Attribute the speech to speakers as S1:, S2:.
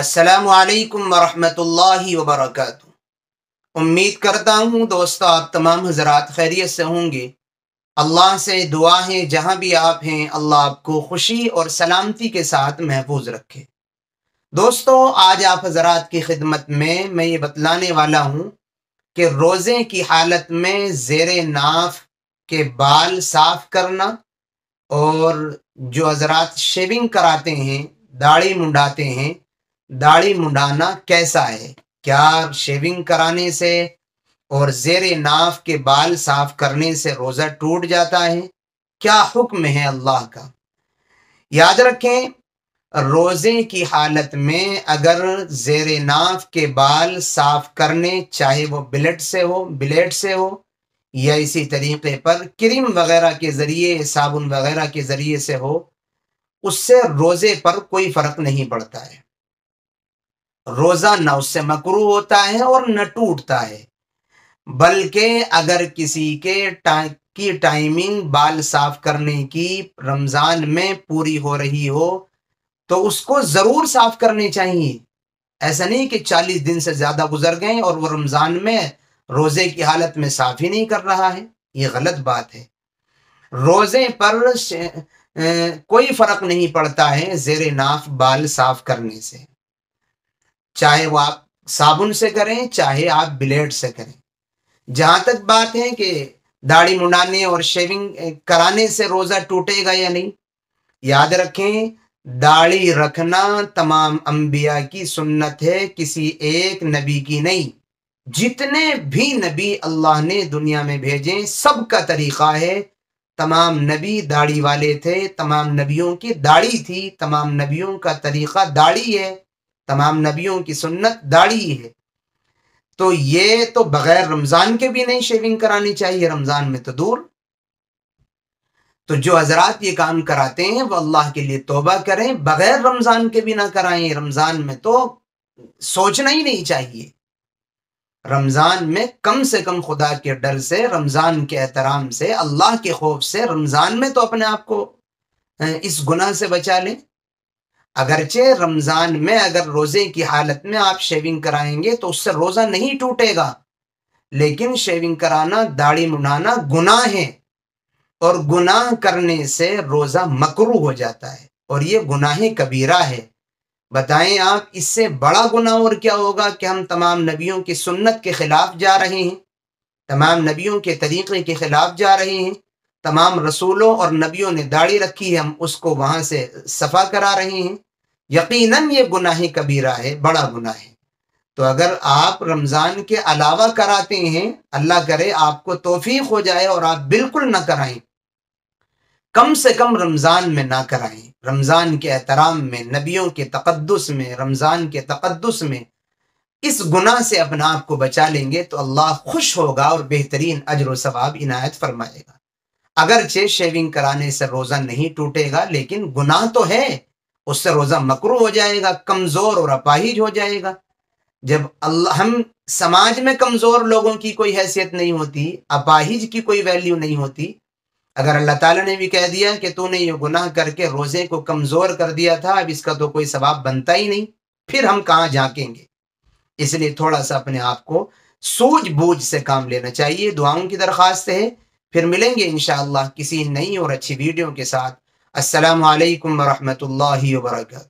S1: असलकम वरहमल वबरक उम्मीद करता हूँ दोस्तों आप तमाम हजरात खैरियत से होंगे अल्लाह से दुआ है जहाँ भी आप हैं अल्लाह आपको खुशी और सलामती के साथ महफूज रखे दोस्तों आज आप हजरात की खिदमत में मैं ये बतलाने वाला हूँ कि रोज़े की हालत में जेर नाफ के बाल साफ करना और जो हजरात शेविंग कराते हैं दाढ़ी मुंडाते हैं दाढ़ी मुंडाना कैसा है क्या शेविंग कराने से और जेर नाफ के बाल साफ करने से रोज़ा टूट जाता है क्या हुक्म है अल्लाह का याद रखें रोज़े की हालत में अगर जेर नाफ के बाल साफ करने चाहे वो ब्लेट से हो ब्लेट से हो या इसी तरीके पर क्रीम वगैरह के ज़रिए साबुन वगैरह के ज़रिए से हो उससे रोज़े पर कोई फ़र्क नहीं पड़ता है रोजा न उससे मकरू होता है और न टूटता है बल्कि अगर किसी के टा, की टाइमिंग बाल साफ करने की रमज़ान में पूरी हो रही हो तो उसको ज़रूर साफ करने चाहिए ऐसा नहीं कि चालीस दिन से ज़्यादा गुजर गए और वो रमज़ान में रोज़े की हालत में साफ ही नहीं कर रहा है ये गलत बात है रोज़े पर कोई फ़र्क नहीं पड़ता है जेर नाफ बाल साफ करने से चाहे वो आप साबुन से करें चाहे आप ब्लेड से करें जहां तक बात है कि दाढ़ी मुंडाने और शेविंग कराने से रोजा टूटेगा या नहीं याद रखें दाढ़ी रखना तमाम अंबिया की सुन्नत है किसी एक नबी की नहीं जितने भी नबी अल्लाह ने दुनिया में भेजे सबका तरीका है तमाम नबी दाढ़ी वाले थे तमाम नबियों की दाढ़ी थी तमाम नबियों का तरीका दाढ़ी है तमाम नबियों की सुन्नत दाढ़ी है तो ये तो बगैर रमज़ान के भी नहीं शेविंग करानी चाहिए रमज़ान में तो दूर तो जो हजरात ये काम कराते हैं वो अल्लाह के लिए तोबा करें बगैर रमज़ान के भी ना कराएं रमज़ान में तो सोचना ही नहीं चाहिए रमज़ान में कम से कम खुदा के डर से रमज़ान के एहतराम से अल्लाह के खौफ से रमज़ान में तो अपने आप को इस गुनाह से बचा लें अगरचे रमज़ान में अगर रोज़े की हालत में आप शेविंग कराएंगे तो उससे रोज़ा नहीं टूटेगा लेकिन शेविंग कराना दाढ़ी मुनाना गुनाह है और गुनाह करने से रोज़ा मकरू हो जाता है और ये गुनाह कबीरा है बताएं आप इससे बड़ा गुनाह और क्या होगा कि हम तमाम नबियों की सुन्नत के ख़िलाफ़ जा रहे हैं तमाम नबियों के तरीक़े के ख़िलाफ़ जा रहे हैं तमाम रसूलों और नबियों ने दाढ़ी रखी है हम उसको वहां से सफा करा रहे हैं यकीनन ये गुनाह कबीरा है बड़ा गुनाह है तो अगर आप रमज़ान के अलावा कराते हैं अल्लाह करे आपको तोफीक हो जाए और आप बिल्कुल ना कराएं कम से कम रमज़ान में ना कराएं रमज़ान के एहतराम में नबियों के तकदस में रमज़ान के तकदस में इस गुनाह से अपना आप को बचा लेंगे तो अल्लाह खुश होगा और बेहतरीन अजर व सवाब इनायत फरमाएगा अगरचे शेविंग कराने से रोजा नहीं टूटेगा लेकिन गुनाह तो है उससे रोजा मकरू हो जाएगा कमजोर और अपाहिज हो जाएगा जब अल्लाह हम समाज में कमजोर लोगों की कोई हैसियत नहीं होती अपाहिज की कोई वैल्यू नहीं होती अगर अल्लाह ताला ने भी कह दिया कि तूने ये गुनाह करके रोजे को कमजोर कर दिया था अब इसका तो कोई सवाब बनता ही नहीं फिर हम कहाँ झाकेंगे इसलिए थोड़ा सा अपने आप को सूझबूझ से काम लेना चाहिए दुआओं की दरख्वास्त है फिर मिलेंगे इन किसी नई और अच्छी वीडियो के साथ असलकम वरहमल वर्का